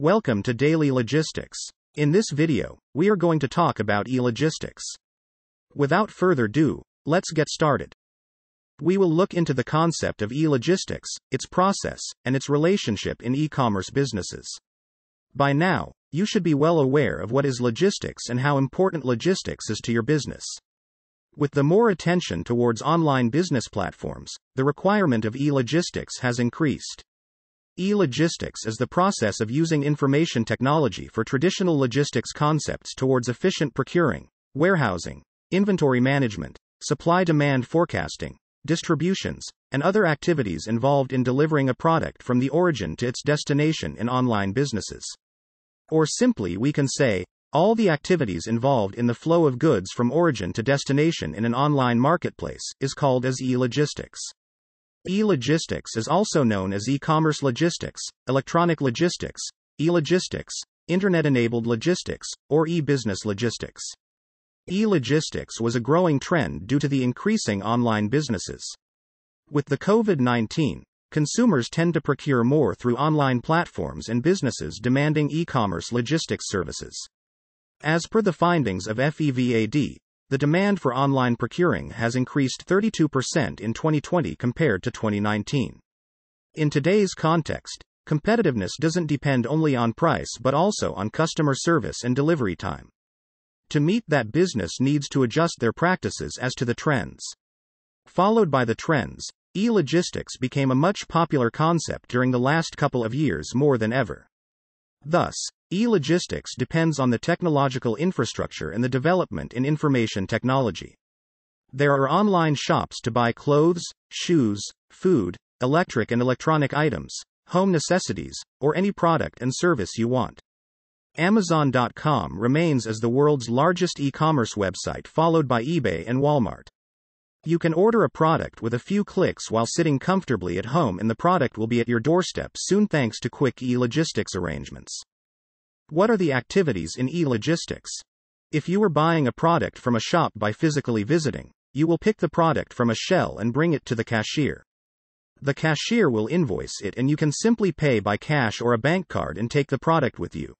Welcome to Daily Logistics. In this video, we are going to talk about e-logistics. Without further ado, let's get started. We will look into the concept of e-logistics, its process, and its relationship in e-commerce businesses. By now, you should be well aware of what is logistics and how important logistics is to your business. With the more attention towards online business platforms, the requirement of e-logistics has increased. E-logistics is the process of using information technology for traditional logistics concepts towards efficient procuring, warehousing, inventory management, supply-demand forecasting, distributions, and other activities involved in delivering a product from the origin to its destination in online businesses. Or simply we can say, all the activities involved in the flow of goods from origin to destination in an online marketplace is called as e-logistics. E-logistics is also known as e-commerce logistics, electronic logistics, e-logistics, internet-enabled logistics, or e-business logistics. E-logistics was a growing trend due to the increasing online businesses. With the COVID-19, consumers tend to procure more through online platforms and businesses demanding e-commerce logistics services. As per the findings of FEVAD, the demand for online procuring has increased 32% in 2020 compared to 2019. In today's context, competitiveness doesn't depend only on price but also on customer service and delivery time. To meet that business needs to adjust their practices as to the trends. Followed by the trends, e-logistics became a much popular concept during the last couple of years more than ever. Thus, E-logistics depends on the technological infrastructure and the development in information technology. There are online shops to buy clothes, shoes, food, electric and electronic items, home necessities, or any product and service you want. Amazon.com remains as the world's largest e commerce website, followed by eBay and Walmart. You can order a product with a few clicks while sitting comfortably at home, and the product will be at your doorstep soon thanks to quick e logistics arrangements. What are the activities in e-logistics? If you are buying a product from a shop by physically visiting, you will pick the product from a shell and bring it to the cashier. The cashier will invoice it and you can simply pay by cash or a bank card and take the product with you.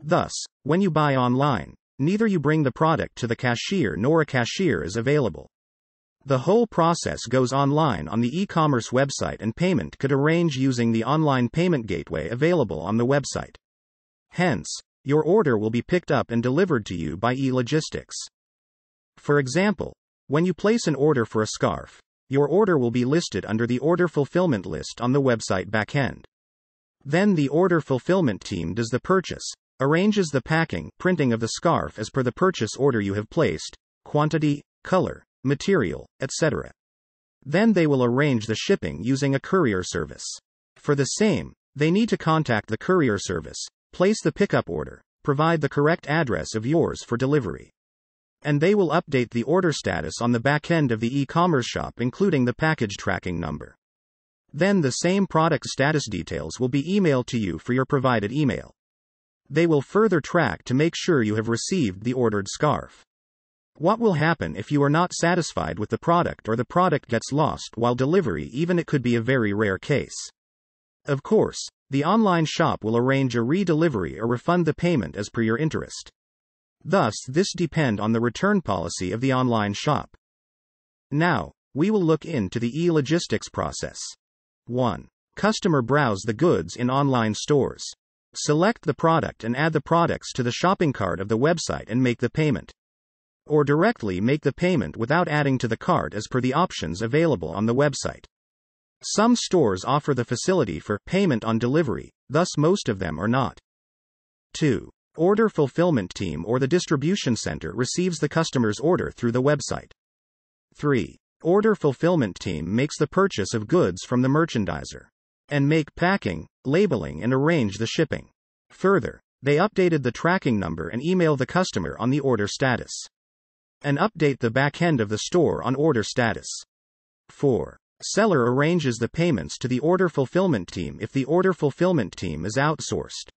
Thus, when you buy online, neither you bring the product to the cashier nor a cashier is available. The whole process goes online on the e-commerce website and payment could arrange using the online payment gateway available on the website. Hence, your order will be picked up and delivered to you by e-logistics. For example, when you place an order for a scarf, your order will be listed under the order fulfillment list on the website backend. Then the order fulfillment team does the purchase, arranges the packing, printing of the scarf as per the purchase order you have placed, quantity, color, material, etc. Then they will arrange the shipping using a courier service. For the same, they need to contact the courier service, Place the pickup order, provide the correct address of yours for delivery. And they will update the order status on the back end of the e commerce shop, including the package tracking number. Then the same product status details will be emailed to you for your provided email. They will further track to make sure you have received the ordered scarf. What will happen if you are not satisfied with the product or the product gets lost while delivery? Even it could be a very rare case. Of course, the online shop will arrange a re-delivery or refund the payment as per your interest. Thus, this depend on the return policy of the online shop. Now, we will look into the e-logistics process. 1. Customer browse the goods in online stores. Select the product and add the products to the shopping cart of the website and make the payment. Or directly make the payment without adding to the cart as per the options available on the website. Some stores offer the facility for payment on delivery, thus, most of them are not. 2. Order fulfillment team or the distribution center receives the customer's order through the website. 3. Order fulfillment team makes the purchase of goods from the merchandiser and make packing, labeling, and arrange the shipping. Further, they updated the tracking number and email the customer on the order status and update the back end of the store on order status. 4. Seller arranges the payments to the order fulfillment team if the order fulfillment team is outsourced.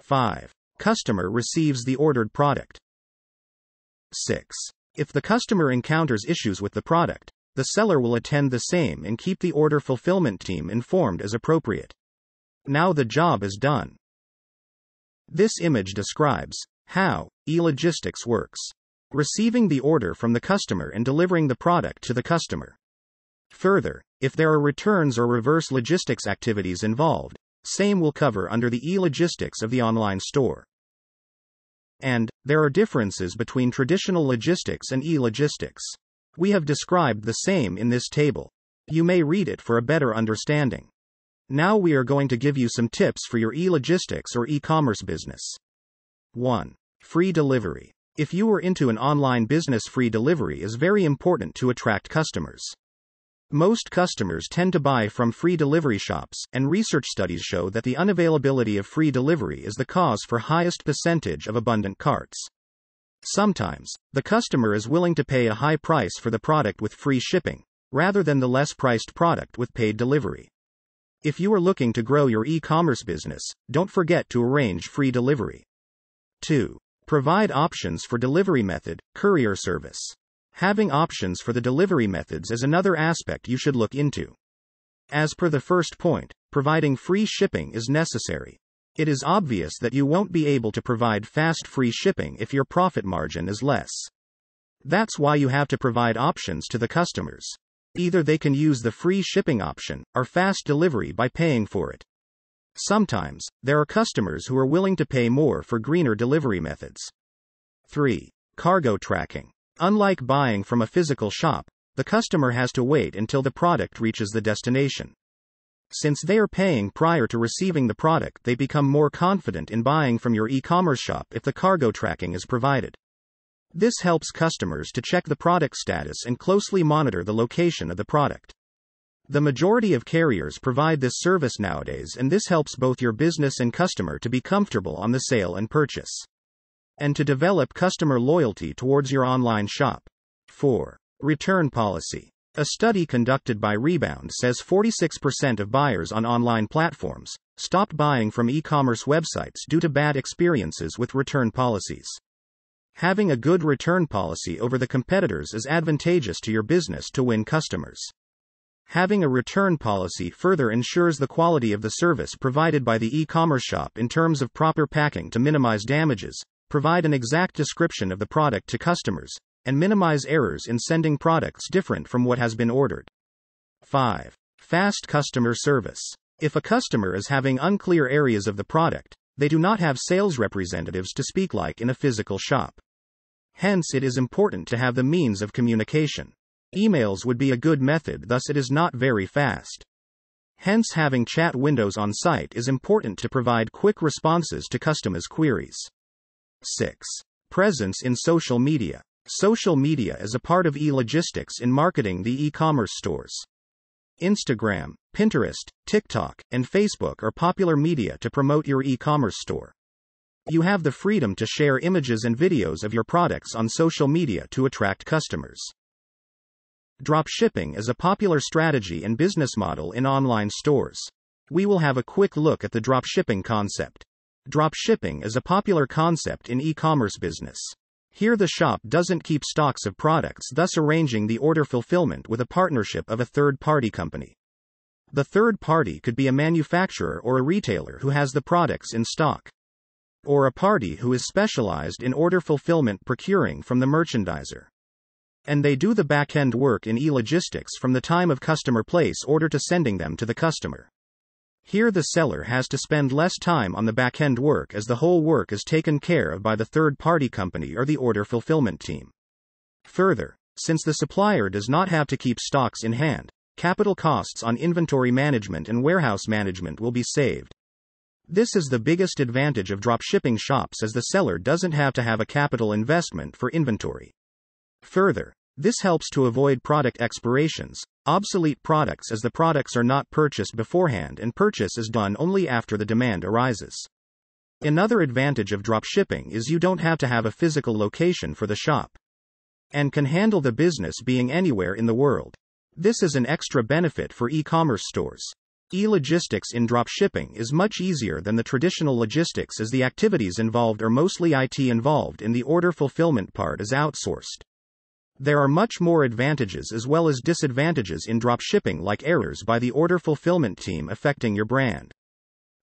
5. Customer receives the ordered product. 6. If the customer encounters issues with the product, the seller will attend the same and keep the order fulfillment team informed as appropriate. Now the job is done. This image describes how e-logistics works. Receiving the order from the customer and delivering the product to the customer. Further, if there are returns or reverse logistics activities involved, same will cover under the e-logistics of the online store. And, there are differences between traditional logistics and e-logistics. We have described the same in this table. You may read it for a better understanding. Now we are going to give you some tips for your e-logistics or e-commerce business. 1. Free delivery. If you are into an online business, free delivery is very important to attract customers. Most customers tend to buy from free delivery shops, and research studies show that the unavailability of free delivery is the cause for highest percentage of abundant carts. Sometimes, the customer is willing to pay a high price for the product with free shipping, rather than the less priced product with paid delivery. If you are looking to grow your e commerce business, don't forget to arrange free delivery. 2. Provide options for delivery method, courier service. Having options for the delivery methods is another aspect you should look into. As per the first point, providing free shipping is necessary. It is obvious that you won't be able to provide fast free shipping if your profit margin is less. That's why you have to provide options to the customers. Either they can use the free shipping option or fast delivery by paying for it. Sometimes, there are customers who are willing to pay more for greener delivery methods. 3. Cargo tracking. Unlike buying from a physical shop, the customer has to wait until the product reaches the destination. Since they are paying prior to receiving the product, they become more confident in buying from your e commerce shop if the cargo tracking is provided. This helps customers to check the product status and closely monitor the location of the product. The majority of carriers provide this service nowadays, and this helps both your business and customer to be comfortable on the sale and purchase and to develop customer loyalty towards your online shop. 4. Return policy. A study conducted by Rebound says 46% of buyers on online platforms stopped buying from e commerce websites due to bad experiences with return policies. Having a good return policy over the competitors is advantageous to your business to win customers. Having a return policy further ensures the quality of the service provided by the e commerce shop in terms of proper packing to minimize damages, provide an exact description of the product to customers, and minimize errors in sending products different from what has been ordered. 5. Fast customer service. If a customer is having unclear areas of the product, they do not have sales representatives to speak like in a physical shop. Hence, it is important to have the means of communication. Emails would be a good method, thus, it is not very fast. Hence, having chat windows on site is important to provide quick responses to customers' queries. 6. Presence in social media. Social media is a part of e-logistics in marketing the e-commerce stores. Instagram, Pinterest, TikTok, and Facebook are popular media to promote your e-commerce store. You have the freedom to share images and videos of your products on social media to attract customers. Drop shipping is a popular strategy and business model in online stores. We will have a quick look at the drop shipping concept. Drop shipping is a popular concept in e commerce business. Here, the shop doesn't keep stocks of products, thus, arranging the order fulfillment with a partnership of a third party company. The third party could be a manufacturer or a retailer who has the products in stock, or a party who is specialized in order fulfillment procuring from the merchandiser. And they do the back end work in e logistics from the time of customer place order to sending them to the customer. Here the seller has to spend less time on the back-end work as the whole work is taken care of by the third-party company or the order fulfillment team. Further, since the supplier does not have to keep stocks in hand, capital costs on inventory management and warehouse management will be saved. This is the biggest advantage of dropshipping shops as the seller doesn't have to have a capital investment for inventory. Further, this helps to avoid product expirations, obsolete products as the products are not purchased beforehand and purchase is done only after the demand arises. Another advantage of dropshipping is you don't have to have a physical location for the shop and can handle the business being anywhere in the world. This is an extra benefit for e commerce stores. E logistics in dropshipping is much easier than the traditional logistics as the activities involved are mostly IT involved and the order fulfillment part is outsourced. There are much more advantages as well as disadvantages in drop shipping, like errors by the order fulfillment team affecting your brand.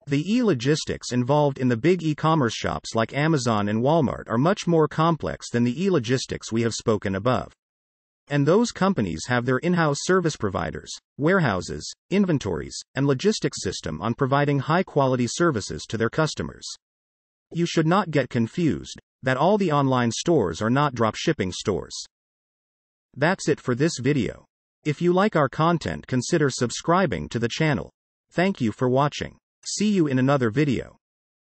The e-logistics involved in the big e-commerce shops like Amazon and Walmart are much more complex than the e-logistics we have spoken above. And those companies have their in-house service providers, warehouses, inventories, and logistics system on providing high-quality services to their customers. You should not get confused that all the online stores are not drop shipping stores. That's it for this video. If you like our content consider subscribing to the channel. Thank you for watching. See you in another video.